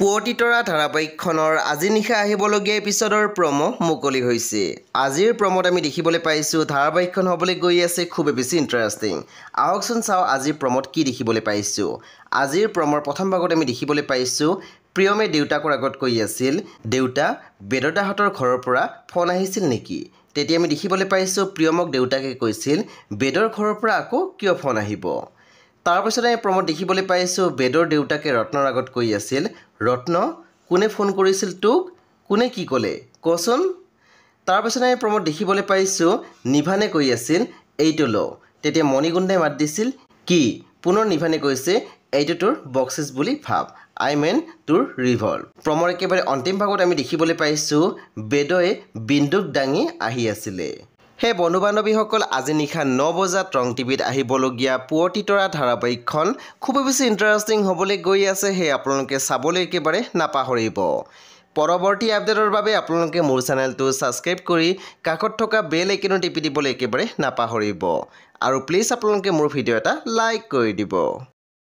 পুৱতি তৰা ধাৰাবাহিকখনৰ আজি নিশা আহিবলগীয়া এপিছডৰ প্ৰম' মুকলি হৈছে আজিৰ প্ৰম'ত আমি দেখিবলৈ পাইছোঁ ধাৰাবাহিকখন হ'বলৈ গৈ আছে খুবেই বেছি ইণ্টাৰেষ্টিং আহকচোন চাওঁ আজিৰ প্ৰম'ত কি দেখিবলৈ পাইছোঁ আজিৰ প্ৰম'ৰ প্ৰথম ভাগত আমি দেখিবলৈ পাইছোঁ প্ৰিয়মে দেউতাকৰ আগত কৈ আছিল দেউতা বেদতাহঁতৰ ঘৰৰ পৰা ফোন আহিছিল নেকি তেতিয়া আমি দেখিবলৈ পাইছোঁ প্ৰিয়মক দেউতাকে কৈছিল বেদৰ ঘৰৰ পৰা আকৌ কিয় ফোন আহিব তাৰপিছতে আমি প্ৰমত দেখিবলৈ পাইছোঁ বেদৰ দেউতাকে ৰত্নৰ আগত কৈ আছিল ৰত্ন কোনে ফোন কৰিছিল তোক কোনে কি ক'লে কচোন তাৰপিছতে আমি প্ৰমত দেখিবলৈ পাইছোঁ নিভানে কৈ আছিল এইটো ল তেতিয়া মণিগুণ্ডাই মাত দিছিল কি পুনৰ নিভানে কৈছে এইটো তোৰ বক্সেছ বুলি ভাব আই মেন তোৰ ৰিভল প্ৰমৰ একেবাৰে অন্তিম ভাগত আমি দেখিবলৈ পাইছোঁ বেদই বিন্দুক দাঙি আহি আছিলে সেই বন্ধু বান্ধৱীসকল আজি নিশা ন বজাত ৰং টিভিত আহিবলগীয়া পুৱতি তৰা ধাৰাবাহিকখন খুবেই বেছি ইণ্টাৰেষ্টিং হ'বলৈ গৈ আছে সেই আপোনালোকে চাবলৈ একেবাৰে নাপাহৰিব পৰৱৰ্তী আপডেটৰ বাবে আপোনালোকে মোৰ চেনেলটো ছাবস্ক্ৰাইব কৰি কাষত থকা বেল আইকেনো টিপি দিবলৈ একেবাৰে নাপাহৰিব আৰু প্লিজ আপোনালোকে মোৰ ভিডিঅ' এটা লাইক কৰি দিব